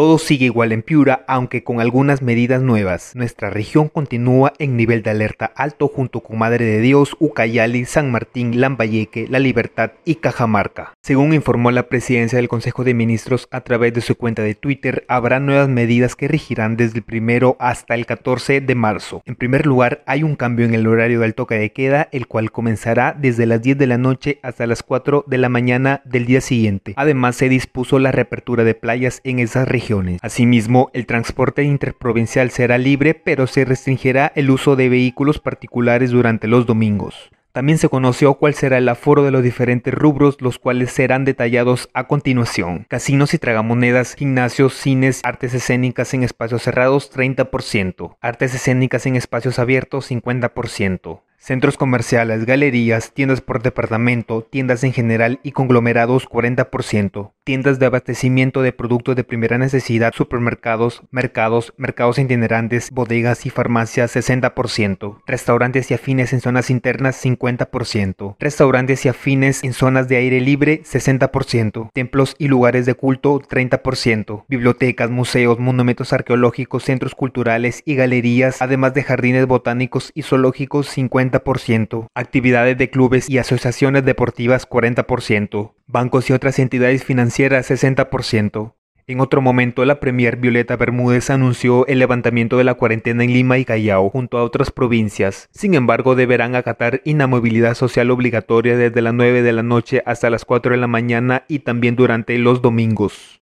Todo sigue igual en Piura, aunque con algunas medidas nuevas. Nuestra región continúa en nivel de alerta alto junto con Madre de Dios, Ucayali, San Martín, Lambayeque, La Libertad y Cajamarca. Según informó la presidencia del Consejo de Ministros a través de su cuenta de Twitter, habrá nuevas medidas que regirán desde el primero hasta el 14 de marzo. En primer lugar, hay un cambio en el horario del toque de queda, el cual comenzará desde las 10 de la noche hasta las 4 de la mañana del día siguiente. Además, se dispuso la reapertura de playas en esas regiones Asimismo, el transporte interprovincial será libre, pero se restringirá el uso de vehículos particulares durante los domingos. También se conoció cuál será el aforo de los diferentes rubros, los cuales serán detallados a continuación. Casinos y tragamonedas, gimnasios, cines, artes escénicas en espacios cerrados 30%, artes escénicas en espacios abiertos 50%, Centros comerciales, galerías, tiendas por departamento, tiendas en general y conglomerados 40%, tiendas de abastecimiento de productos de primera necesidad, supermercados, mercados, mercados itinerantes, bodegas y farmacias 60%, restaurantes y afines en zonas internas 50%, restaurantes y afines en zonas de aire libre 60%, templos y lugares de culto 30%, bibliotecas, museos, monumentos arqueológicos, centros culturales y galerías, además de jardines botánicos y zoológicos 50%. 40%, actividades de clubes y asociaciones deportivas 40%, bancos y otras entidades financieras 60%. En otro momento, la Premier Violeta Bermúdez anunció el levantamiento de la cuarentena en Lima y Callao junto a otras provincias. Sin embargo, deberán acatar inamovilidad social obligatoria desde las 9 de la noche hasta las 4 de la mañana y también durante los domingos.